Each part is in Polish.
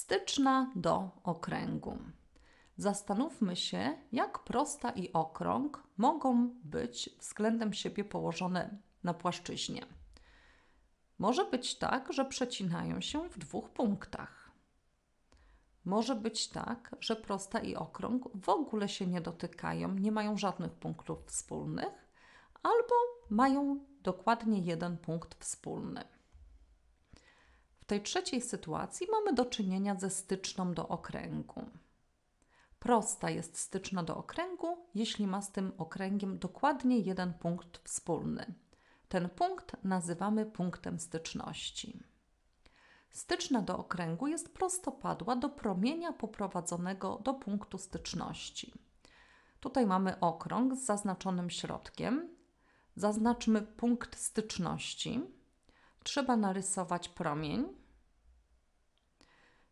styczna do okręgu. Zastanówmy się, jak prosta i okrąg mogą być względem siebie położone na płaszczyźnie. Może być tak, że przecinają się w dwóch punktach. Może być tak, że prosta i okrąg w ogóle się nie dotykają, nie mają żadnych punktów wspólnych, albo mają dokładnie jeden punkt wspólny tej trzeciej sytuacji mamy do czynienia ze styczną do okręgu. Prosta jest styczna do okręgu, jeśli ma z tym okręgiem dokładnie jeden punkt wspólny. Ten punkt nazywamy punktem styczności. Styczna do okręgu jest prostopadła do promienia poprowadzonego do punktu styczności. Tutaj mamy okrąg z zaznaczonym środkiem. Zaznaczmy punkt styczności. Trzeba narysować promień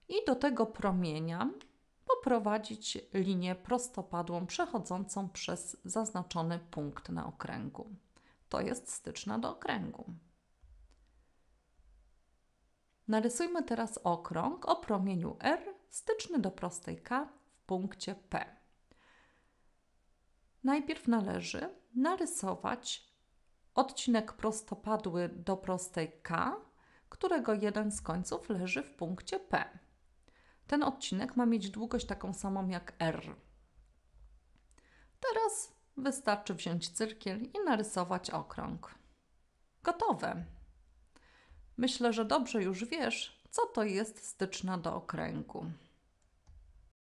i do tego promienia poprowadzić linię prostopadłą przechodzącą przez zaznaczony punkt na okręgu. To jest styczna do okręgu. Narysujmy teraz okrąg o promieniu R styczny do prostej K w punkcie P. Najpierw należy narysować odcinek prostopadły do prostej K, którego jeden z końców leży w punkcie P. Ten odcinek ma mieć długość taką samą jak R. Teraz wystarczy wziąć cyrkiel i narysować okrąg. Gotowe! Myślę, że dobrze już wiesz, co to jest styczna do okręgu.